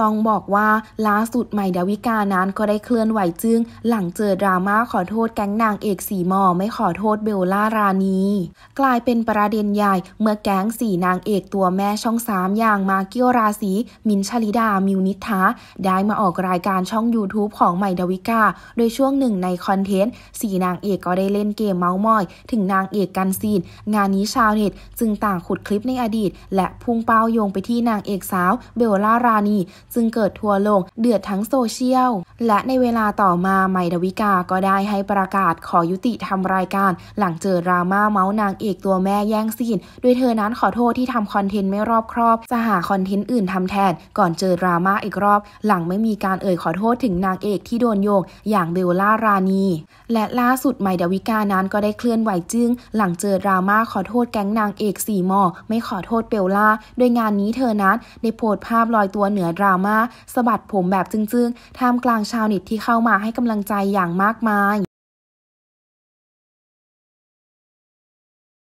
ต้องบอกว่าล่าสุดใหม่ดาวิกานั้นก็ได้เคลื่อนไหวจึงหลังเจอดราม่าขอโทษแก๊งนางเอกสีมอ ไม่ขอโทษเบลล่ารานีกลายเป็นประเด็นใหญ่เมื่อแก๊งสีนางเอกตัวแม่ช่องสามอย่างมาเกียวราศีมินชลิดามิวนิธาได้มาออกรายการช่อง YouTube ของใหม่ดาวิกา โดยช่วงหนึ่งในคอนเทนต์สีนางเอกก็ได้เล่นเกมเมาส์มอย ถึงนางเอกกันซีนงานนี้ชาวเน็ตจึงต่างขุดคลิปในอดีต และพุ่งเป้าโยงไปที่นางเอกสาวเบลล่ารานีจึงเกิดทัวลงเดือดทั้งโซเชียล และในเวลาต่อมาไมดวิกาก็ได้ให้ประกาศขอยุติทำรายการ หลังเจอดราม่าเมาส์นางเอกตัวแม่แย่งซีนโดยเธอนั้นขอโทษที่ทำคอนเทนต์ไม่รอบครอบจะหาคอนเทนต์อื่นทำแทน ก่อนเจอดราม่าอีกรอบ หลังไม่มีการเอ่ยขอโทษถึงนางเอกที่โดนโยงอย่างเบลล่ารานีและล่าสุดไมดวิกานั้นก็ได้เคลื่อนไหวจึงหลังเจอดราม่าขอโทษแก๊งนางเอกสี่มอ ไม่ขอโทษเบลล่าโดยงานนี้เธอนั้นได้โพสต์ภาพลอยตัวเหนือดราราม่าสะบัดผมแบบจึงๆ ท่ามกลางชาวเน็ตที่เข้ามาให้กำลังใจอย่างมากมาย